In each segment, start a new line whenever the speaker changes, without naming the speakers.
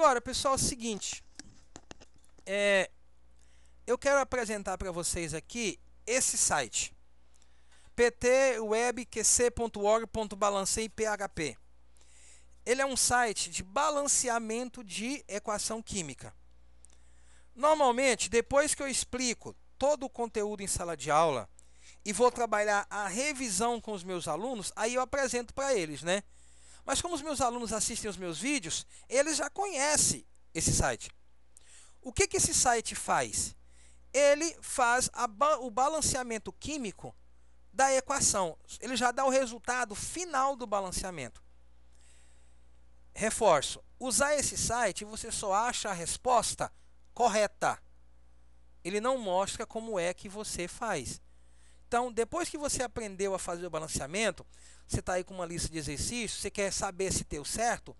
Agora, pessoal, é o seguinte. É, eu quero apresentar para vocês aqui esse site. ptwebqc.org.balanceiphp. Ele é um site de balanceamento de equação química. Normalmente, depois que eu explico todo o conteúdo em sala de aula e vou trabalhar a revisão com os meus alunos, aí eu apresento para eles, né? Mas como os meus alunos assistem os meus vídeos, eles já conhecem esse site. O que, que esse site faz? Ele faz ba o balanceamento químico da equação. Ele já dá o resultado final do balanceamento. Reforço: usar esse site você só acha a resposta correta. Ele não mostra como é que você faz. Então, depois que você aprendeu a fazer o balanceamento, você está aí com uma lista de exercícios, você quer saber se deu certo,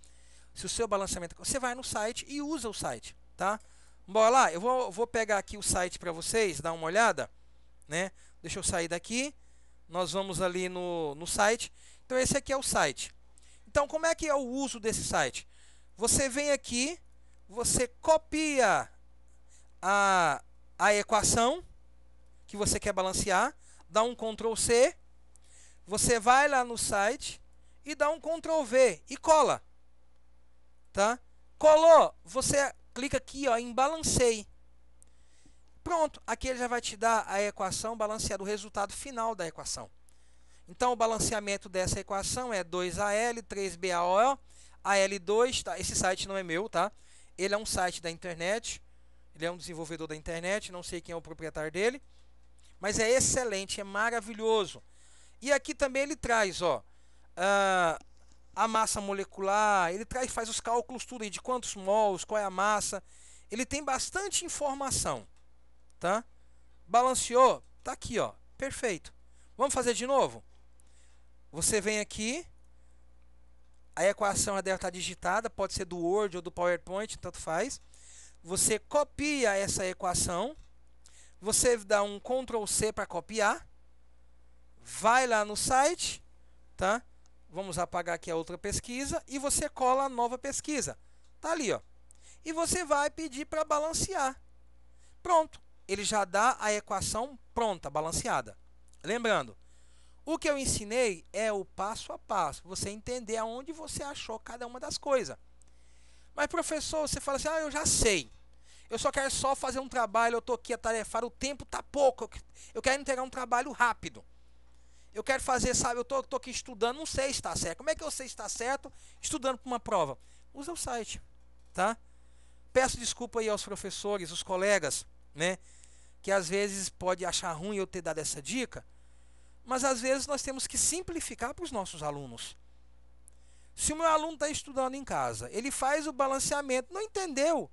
se o seu balanceamento. Você vai no site e usa o site, tá? Bora lá, eu vou, vou pegar aqui o site para vocês, dar uma olhada, né? Deixa eu sair daqui. Nós vamos ali no, no site. Então, esse aqui é o site. Então, como é que é o uso desse site? Você vem aqui, você copia a, a equação que você quer balancear dá um Ctrl C, você vai lá no site e dá um Ctrl V e cola. Tá? Colou, você clica aqui ó, em balancei. Pronto, aqui ele já vai te dar a equação balanceada, o resultado final da equação. Então, o balanceamento dessa equação é 2AL, 3 BaO, AL2, tá? esse site não é meu, tá? Ele é um site da internet, ele é um desenvolvedor da internet, não sei quem é o proprietário dele. Mas é excelente, é maravilhoso. E aqui também ele traz, ó, ah, a, massa molecular, ele traz, faz os cálculos tudo aí de quantos mols, qual é a massa. Ele tem bastante informação, tá? Balanceou, tá aqui, ó, perfeito. Vamos fazer de novo? Você vem aqui, a equação é deve estar digitada, pode ser do Word ou do PowerPoint, tanto faz. Você copia essa equação você dá um Ctrl C para copiar. Vai lá no site, tá? Vamos apagar aqui a outra pesquisa e você cola a nova pesquisa. Tá ali, ó. E você vai pedir para balancear. Pronto, ele já dá a equação pronta, balanceada. Lembrando, o que eu ensinei é o passo a passo, você entender aonde você achou cada uma das coisas. Mas professor, você fala assim: "Ah, eu já sei". Eu só quero só fazer um trabalho, eu tô aqui a tarefar, o tempo tá pouco. Eu quero entregar um trabalho rápido. Eu quero fazer, sabe, eu tô, tô aqui estudando, não sei se está certo. Como é que eu sei se está certo? Estudando para uma prova. Usa o site, tá? Peço desculpa aí aos professores, os colegas, né? Que às vezes pode achar ruim eu ter dado essa dica, mas às vezes nós temos que simplificar para os nossos alunos. Se o meu aluno está estudando em casa, ele faz o balanceamento, não entendeu?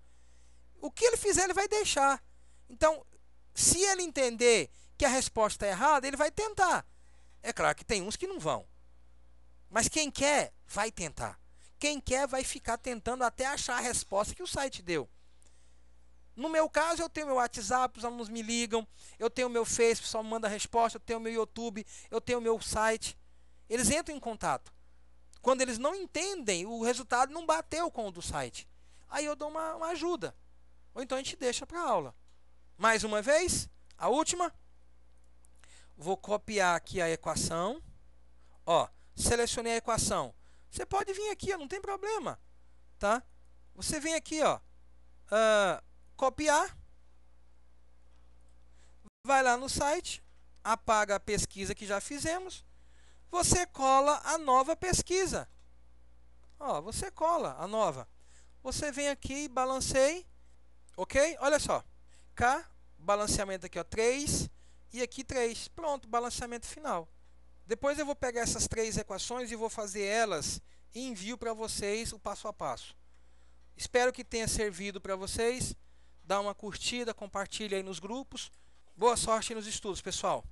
O que ele fizer, ele vai deixar. Então, se ele entender que a resposta é errada, ele vai tentar. É claro que tem uns que não vão. Mas quem quer, vai tentar. Quem quer, vai ficar tentando até achar a resposta que o site deu. No meu caso, eu tenho meu WhatsApp, os alunos me ligam, eu tenho meu Facebook, o pessoal me manda resposta, eu tenho meu YouTube, eu tenho meu site. Eles entram em contato. Quando eles não entendem, o resultado não bateu com o do site. Aí eu dou uma, uma ajuda ou então a gente deixa para aula. Mais uma vez, a última. Vou copiar aqui a equação. Ó, selecionei a equação. Você pode vir aqui, ó, não tem problema, tá? Você vem aqui, ó, uh, copiar, vai lá no site, apaga a pesquisa que já fizemos, você cola a nova pesquisa. Ó, você cola a nova. Você vem aqui, balancei, Ok? Olha só. K, balanceamento aqui, ó, 3 e aqui 3. Pronto, balanceamento final. Depois eu vou pegar essas três equações e vou fazer elas e envio para vocês o passo a passo. Espero que tenha servido para vocês. Dá uma curtida, compartilha aí nos grupos. Boa sorte nos estudos, pessoal.